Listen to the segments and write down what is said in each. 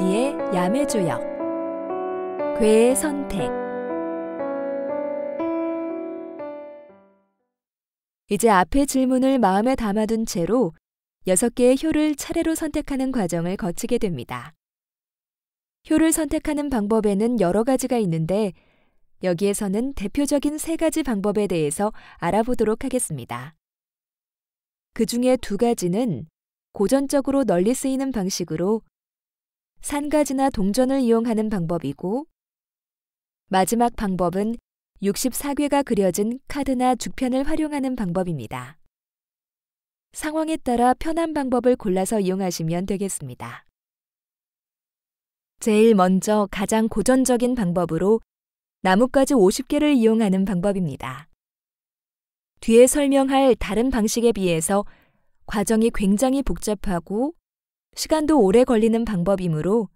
조디의 야매조역 괴의 선택 이제 앞의 질문을 마음에 담아둔 채로 여섯 개의 효를 차례로 선택하는 과정을 거치게 됩니다. 효를 선택하는 방법에는 여러 가지가 있는데 여기에서는 대표적인 세 가지 방법에 대해서 알아보도록 하겠습니다. 그 중에 두 가지는 고전적으로 널리 쓰이는 방식으로 산가지나 동전을 이용하는 방법이고 마지막 방법은 64괘가 그려진 카드나 죽편을 활용하는 방법입니다. 상황에 따라 편한 방법을 골라서 이용하시면 되겠습니다. 제일 먼저 가장 고전적인 방법으로 나뭇가지 50개를 이용하는 방법입니다. 뒤에 설명할 다른 방식에 비해서 과정이 굉장히 복잡하고 시간도 오래 걸리는 방법이므로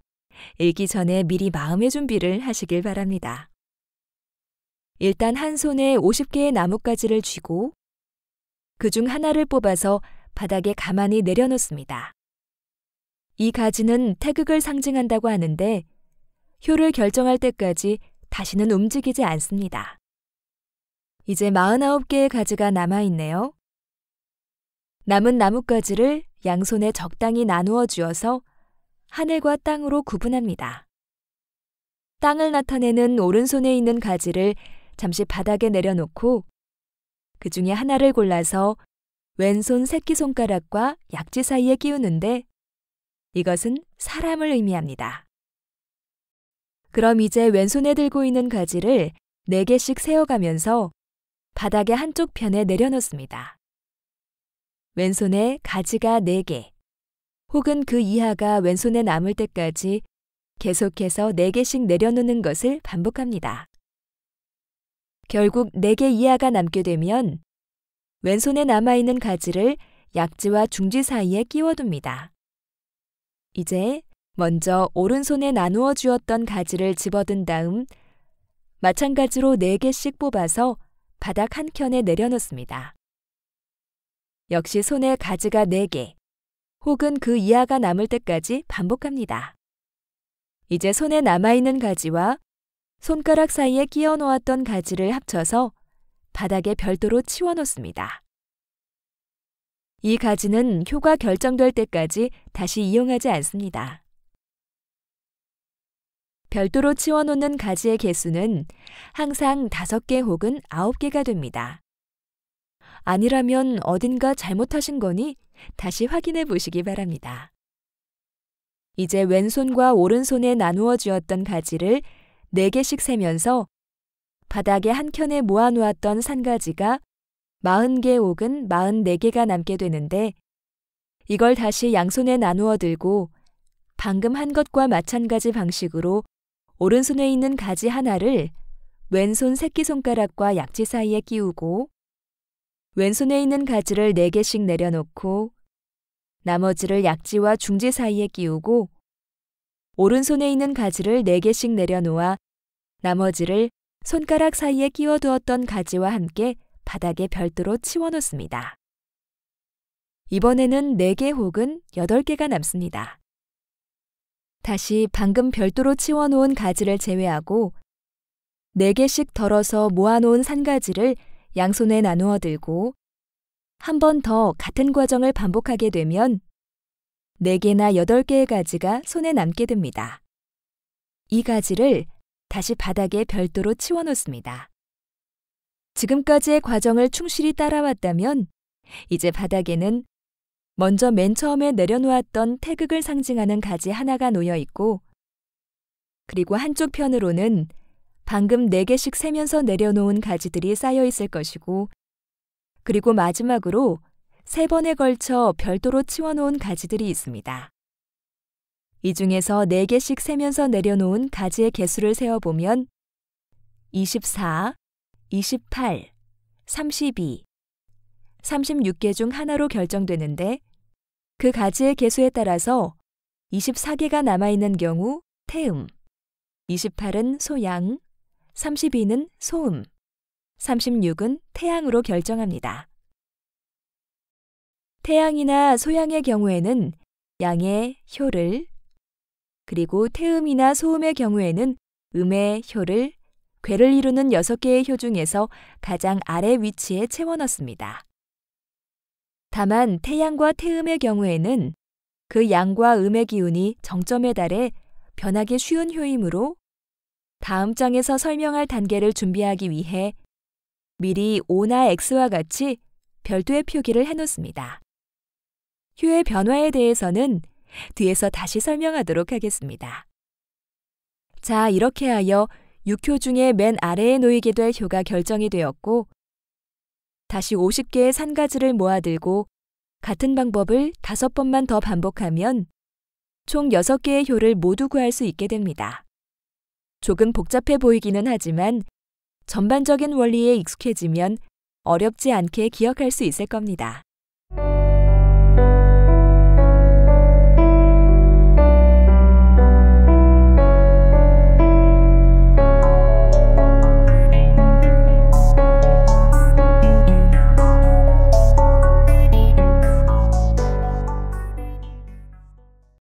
읽기 전에 미리 마음의 준비를 하시길 바랍니다. 일단 한 손에 50개의 나뭇가지를 쥐고 그 중 하나를 뽑아서 바닥에 가만히 내려놓습니다. 이 가지는 태극을 상징한다고 하는데 효를 결정할 때까지 다시는 움직이지 않습니다. 이제 49개의 가지가 남아 있네요. 남은 나뭇가지를 양손에 적당히 나누어 주어서 하늘과 땅으로 구분합니다. 땅을 나타내는 오른손에 있는 가지를 잠시 바닥에 내려놓고 그 중에 하나를 골라서 왼손 새끼손가락과 약지 사이에 끼우는데 이것은 사람을 의미합니다. 그럼 이제 왼손에 들고 있는 가지를 4개씩 세어가면서 바닥의 한쪽 편에 내려놓습니다. 왼손에 가지가 4개, 혹은 그 이하가 왼손에 남을 때까지 계속해서 4개씩 내려놓는 것을 반복합니다. 결국 4개 이하가 남게 되면 왼손에 남아있는 가지를 약지와 중지 사이에 끼워둡니다. 이제 먼저 오른손에 나누어 주었던 가지를 집어든 다음 마찬가지로 4개씩 뽑아서 바닥 한켠에 내려놓습니다. 역시 손에 가지가 4개 혹은 그 이하가 남을 때까지 반복합니다. 이제 손에 남아있는 가지와 손가락 사이에 끼워 놓았던 가지를 합쳐서 바닥에 별도로 치워 놓습니다. 이 가지는 효가 결정될 때까지 다시 이용하지 않습니다. 별도로 치워놓는 가지의 개수는 항상 5개 혹은 9개가 됩니다. 아니라면 어딘가 잘못하신 거니 다시 확인해 보시기 바랍니다. 이제 왼손과 오른손에 나누어 주었던 가지를 4개씩 세면서 바닥에 한켠에 모아놓았던 산가지가 40개 혹은 44개가 남게 되는데 이걸 다시 양손에 나누어 들고 방금 한 것과 마찬가지 방식으로 오른손에 있는 가지 하나를 왼손 새끼손가락과 약지 사이에 끼우고 왼손에 있는 가지를 4개씩 내려놓고 나머지를 약지와 중지 사이에 끼우고 오른손에 있는 가지를 4개씩 내려놓아 나머지를 손가락 사이에 끼워두었던 가지와 함께 바닥에 별도로 치워놓습니다. 이번에는 4개 혹은 8개가 남습니다. 다시 방금 별도로 치워놓은 가지를 제외하고 4개씩 덜어서 모아놓은 산가지를 양손에 나누어 들고 한 번 더 같은 과정을 반복하게 되면 4개나 8개의 가지가 손에 남게 됩니다. 이 가지를 다시 바닥에 별도로 치워 놓습니다. 지금까지의 과정을 충실히 따라왔다면 이제 바닥에는 먼저 맨 처음에 내려놓았던 태극을 상징하는 가지 하나가 놓여 있고 그리고 한쪽 편으로는 방금 네 개씩 세면서 내려놓은 가지들이 쌓여 있을 것이고, 그리고 마지막으로 세 번에 걸쳐 별도로 치워놓은 가지들이 있습니다. 이 중에서 네 개씩 세면서 내려놓은 가지의 개수를 세어보면 24, 28, 32, 36개 중 하나로 결정되는데 그 가지의 개수에 따라서 24개가 남아있는 경우 태음, 28은 소양, 32는 소음, 36은 태양으로 결정합니다. 태양이나 소양의 경우에는 양의 효를, 그리고 태음이나 소음의 경우에는 음의 효를, 괴를 이루는 6개의 효 중에서 가장 아래 위치에 채워넣습니다. 다만 태양과 태음의 경우에는 그 양과 음의 기운이 정점에 달해 변하기 쉬운 효이므로 다음 장에서 설명할 단계를 준비하기 위해 미리 O나 X와 같이 별도의 표기를 해놓습니다. Q의 변화에 대해서는 뒤에서 다시 설명하도록 하겠습니다. 자, 이렇게 하여 6표 중에 맨 아래에 놓이게 될 효가 결정이 되었고, 다시 50개의 산가지를 모아들고 같은 방법을 5번만 더 반복하면 총 6개의 효를 모두 구할 수 있게 됩니다. 조금 복잡해 보이기는 하지만 전반적인 원리에 익숙해지면 어렵지 않게 기억할 수 있을 겁니다.